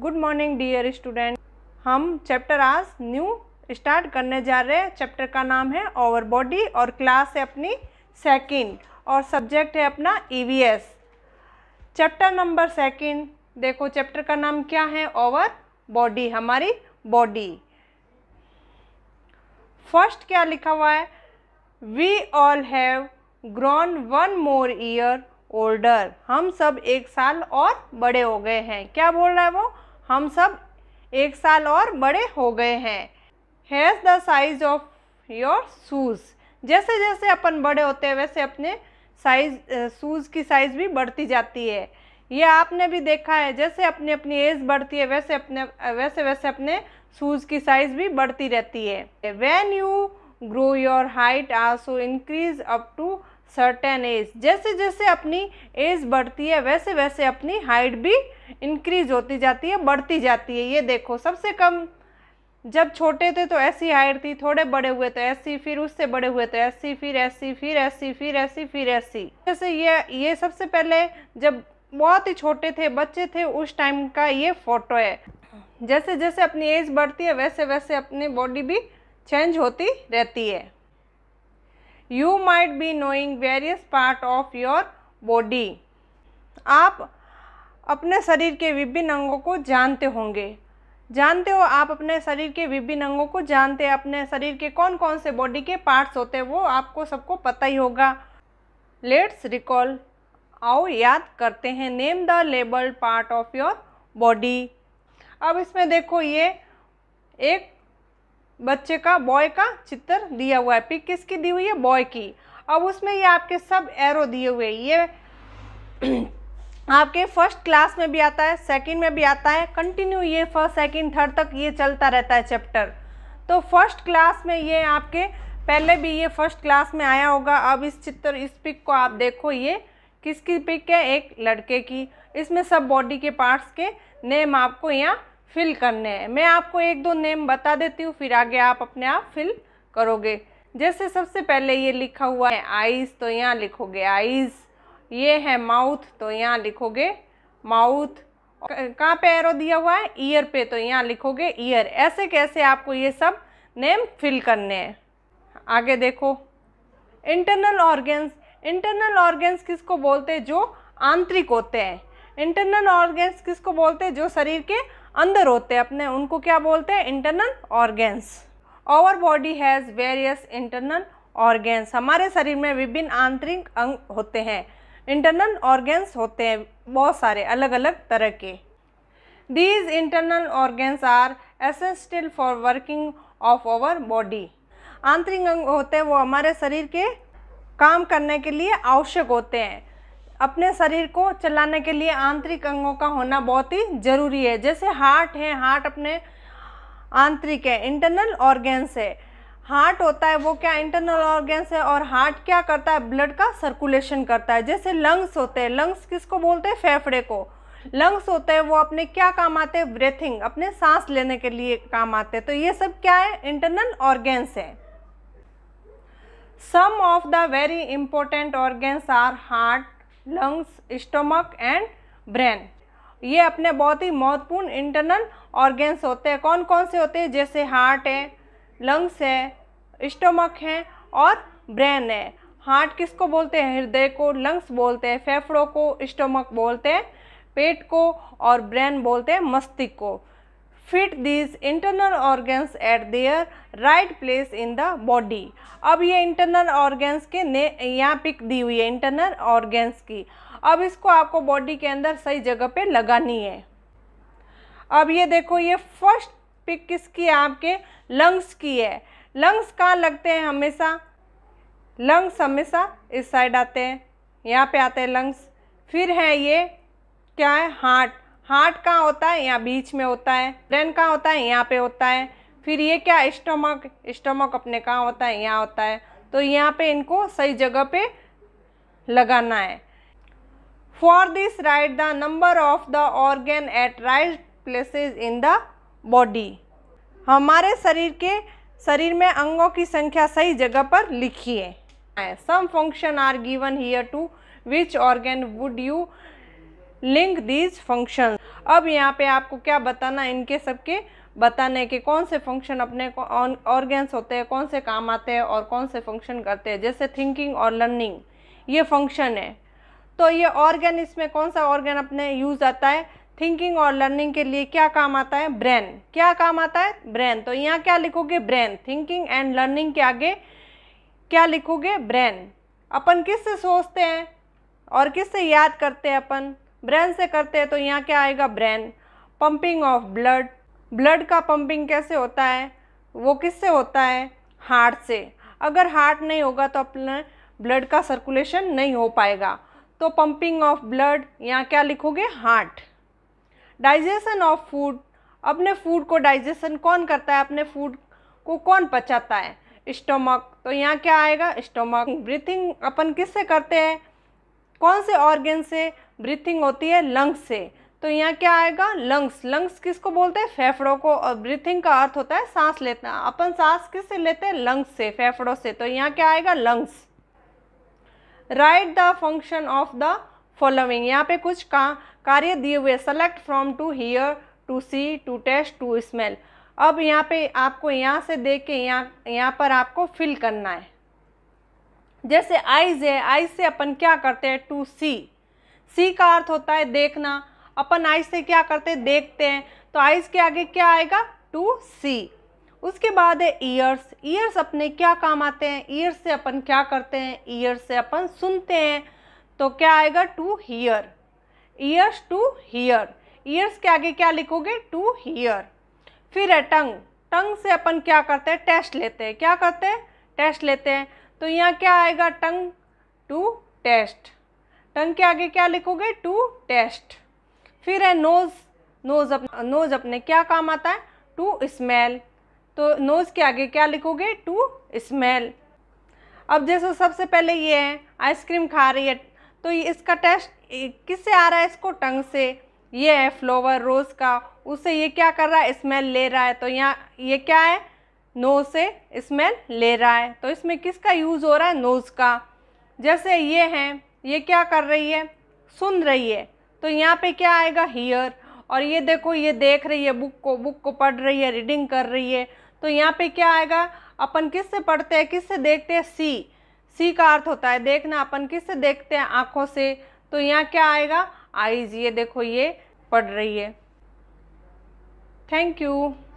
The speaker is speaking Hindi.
गुड मॉर्निंग डियर स्टूडेंट हम चैप्टर आज न्यू स्टार्ट करने जा रहे हैं चैप्टर का नाम है ओवर बॉडी और क्लास है अपनी सेकंड और सब्जेक्ट है अपना EVS e chapter number second देखो चैप्टर का नाम क्या है ओवर बॉडी हमारी बॉडी फर्स्ट क्या लिखा हुआ है we all have grown one more year older हम सब एक साल और बड़े हो गए हैं क्या बोल रहा है वो हम सब एक साल और बड़े हो गए हैं has the size of your shoes जैसे जैसे अपन बड़े होते हैं वैसे अपने साइज शूज़ की साइज़ भी बढ़ती जाती है ये आपने भी देखा है जैसे अपनी अपनी एज बढ़ती है वैसे अपने वैसे वैसे अपने शूज़ की साइज़ भी बढ़ती रहती है when you grow your height also increase up to certain age जैसे जैसे अपनी एज बढ़ती है वैसे वैसे अपनी हाइट भी इंक्रीज होती जाती है बढ़ती जाती है ये देखो सबसे कम जब छोटे थे तो ऐसी हाइट थी थोड़े बड़े हुए तो ऐसी फिर उससे बड़े हुए तो ऐसी फिर ऐसी फिर ऐसी फिर ऐसी फिर ऐसी जैसे ये ये सबसे पहले जब बहुत ही छोटे थे बच्चे थे उस टाइम का ये फोटो है जैसे जैसे अपनी एज बढ़ती है वैसे वैसे अपनी बॉडी भी चेंज होती रहती है you might be knowing various part of your body आप अपने शरीर के विभिन्न अंगों को जानते होंगे जानते हो आप अपने शरीर के विभिन्न अंगों को जानते हैं अपने शरीर के कौन कौन से बॉडी के पार्ट्स होते हैं वो आपको सबको पता ही होगा लेट्स रिकॉल आओ याद करते हैं name the label part of your body अब इसमें देखो ये एक बच्चे का बॉय का चित्र दिया हुआ है पिक किसकी दी हुई है बॉय की अब उसमें ये आपके सब एरो दिए हुए ये आपके फर्स्ट क्लास में भी आता है सेकंड में भी आता है कंटिन्यू ये फर्स्ट सेकंड थर्ड तक ये चलता रहता है चैप्टर तो फर्स्ट क्लास में ये आपके पहले भी ये फर्स्ट क्लास में आया होगा अब इस चित्र इस पिक को आप देखो ये किसकी पिक है एक लड़के की इसमें सब बॉडी के पार्ट्स के नेम आपको यहाँ फिल करने हैं मैं आपको एक दो नेम बता देती हूँ फिर आगे आप अपने आप फिल करोगे जैसे सबसे पहले ये लिखा हुआ है आइज़ तो यहाँ लिखोगे आइज़ ये है माउथ तो यहाँ लिखोगे माउथ कहाँ पे एरो दिया हुआ है ईयर पे तो यहाँ लिखोगे ईयर ऐसे कैसे आपको ये सब नेम फिल करने हैं आगे देखो इंटरनल ऑर्गेन्स इंटरनल ऑर्गेन्स किसको बोलते हैं जो आंतरिक होते हैं इंटरनल ऑर्गेन्स किसको बोलते हैं जो शरीर के अंदर होते हैं अपने उनको क्या बोलते हैं internal organs our body has various internal organs हमारे शरीर में विभिन्न आंतरिक अंग होते हैं इंटरनल ऑर्गेन्स होते हैं बहुत सारे अलग अलग तरह के these internal organs are essential for working of our body आंतरिक अंग होते हैं वो हमारे शरीर के काम करने के लिए आवश्यक होते हैं अपने शरीर को चलाने के लिए आंतरिक अंगों का होना बहुत ही ज़रूरी है जैसे हार्ट है हार्ट अपने आंतरिक है इंटरनल ऑर्गेन्स है हार्ट होता है वो क्या इंटरनल ऑर्गेन्स है और हार्ट क्या करता है ब्लड का सर्कुलेशन करता है जैसे लंग्स होते हैं लंग्स किसको बोलते हैं फेफड़े को लंग्स होते हैं वो अपने क्या काम आते हैं ब्रेथिंग अपने सांस लेने के लिए काम आते हैं तो ये सब क्या है इंटरनल ऑर्गेन्स है some of the very important organs are heart lungs stomach and brain ये अपने बहुत ही महत्वपूर्ण इंटरनल ऑर्गेन्स होते हैं कौन कौन से होते हैं जैसे हार्ट है लंग्स है स्टोमक है और ब्रेन है हार्ट किसको बोलते हैं हृदय को लंग्स बोलते हैं फेफड़ों को स्टोमक बोलते हैं पेट को और ब्रेन बोलते हैं मस्तिष्क को fit this internal organs at their right place in the body अब ये इंटरनल ऑर्गन्स के ने यहाँ पिक दी हुई है इंटरनल ऑर्गन्स की अब इसको आपको बॉडी के अंदर सही जगह पे लगानी है अब ये देखो ये फर्स्ट पिक किसकी आपके लंग्स की है लंग्स कहाँ लगते हैं हमेशा लंग्स हमेशा इस साइड आते हैं यहाँ पे आते हैं लंग्स फिर है ये क्या है हार्ट हार्ट कहाँ होता है यहाँ बीच में होता है ब्रेन कहाँ होता है यहाँ पे होता है फिर ये क्या स्टमक स्टमक अपने कहाँ होता है यहाँ होता है तो यहाँ पे इनको सही जगह पे लगाना है for this write the number of the organ at right places in the body हमारे शरीर के शरीर में अंगों की संख्या सही जगह पर लिखिए some function are given here to which organ would you link these function अब यहाँ पे आपको क्या बताना है इनके सबके बताने के कौन से फंक्शन अपने ऑर्गेन्स होते हैं कौन से काम आते हैं और कौन से फंक्शन करते हैं जैसे थिंकिंग और लर्निंग ये फंक्शन है तो ये ऑर्गेन इसमें कौन सा ऑर्गेन अपने यूज़ आता है थिंकिंग और लर्निंग के लिए क्या काम आता है ब्रेन क्या काम आता है ब्रेन तो यहाँ क्या लिखोगे ब्रेन थिंकिंग एंड लर्निंग के आगे क्या लिखोगे ब्रेन अपन किससे सोचते हैं और किससे याद करते हैं अपन ब्रेन से करते हैं तो यहाँ क्या आएगा brain pumping of blood blood का पंपिंग कैसे होता है वो किससे होता है हार्ट से अगर हार्ट नहीं होगा तो अपने ब्लड का सर्कुलेशन नहीं हो पाएगा तो पंपिंग ऑफ ब्लड यहाँ क्या लिखोगे हार्ट डाइजेशन ऑफ फूड अपने फूड को डाइजेशन कौन करता है अपने फूड को कौन पचाता है स्टोमक तो यहाँ क्या आएगा स्टोमक ब्रीथिंग अपन किससे करते हैं कौन से ऑर्गेन से ब्रीथिंग होती है लंग्स से तो यहाँ क्या आएगा लंग्स लंग्स किसको बोलते हैं फेफड़ों को और ब्रीथिंग का अर्थ होता है सांस लेना अपन सांस किससे लेते हैं लंग्स से फेफड़ों से तो यहाँ क्या आएगा lungs write the function of the following यहाँ पे कुछ का कार्य दिए हुए select from to hear to see to taste to smell अब यहाँ पे आपको यहाँ से देख के यहाँ यहाँ पर आपको फिल करना है जैसे आईज है आईज से अपन क्या करते हैं टू सी सी का अर्थ होता है देखना अपन आइज से क्या करते हैं देखते हैं तो आइज के आगे क्या आएगा टू सी उसके बाद है ईयर्स ईयर्स अपने क्या काम आते हैं ईयर्स से अपन क्या करते हैं ईयर्स से अपन सुनते हैं तो क्या आएगा to hear ears to hear ears के आगे क्या लिखोगे टू हीयर फिर है टंग टंग से अपन क्या करते हैं टेस्ट लेते हैं क्या करते हैं टेस्ट लेते हैं तो यहाँ क्या आएगा टंग टू टेस्ट टंग के आगे क्या लिखोगे टू टेस्ट फिर है नोज़ नोज़ अप नोज़ अपने क्या काम आता है टू स्मेल तो नोज़ के आगे क्या लिखोगे टू स्मेल अब जैसे सबसे पहले ये है आइसक्रीम खा रही है तो इसका टेस्ट किससे आ रहा है इसको टंग से ये है फ्लोवर रोज़ का उससे ये क्या कर रहा है स्मेल ले रहा है तो यहाँ ये क्या है नोज से स्मेल ले रहा है तो इसमें किसका यूज़ हो रहा है नोज़ का जैसे ये हैं ये क्या कर रही है सुन रही है तो यहाँ पे क्या आएगा हीयर और ये देखो ये देख रही है बुक को बुक को पढ़ रही है रीडिंग कर रही है तो यहाँ पे क्या आएगा अपन किस से पढ़ते हैं किस से देखते हैं सी सी का अर्थ होता है देखना अपन किस से देखते हैं आँखों से तो यहाँ क्या आएगा आईज ये देखो ये पढ़ रही है थैंक यू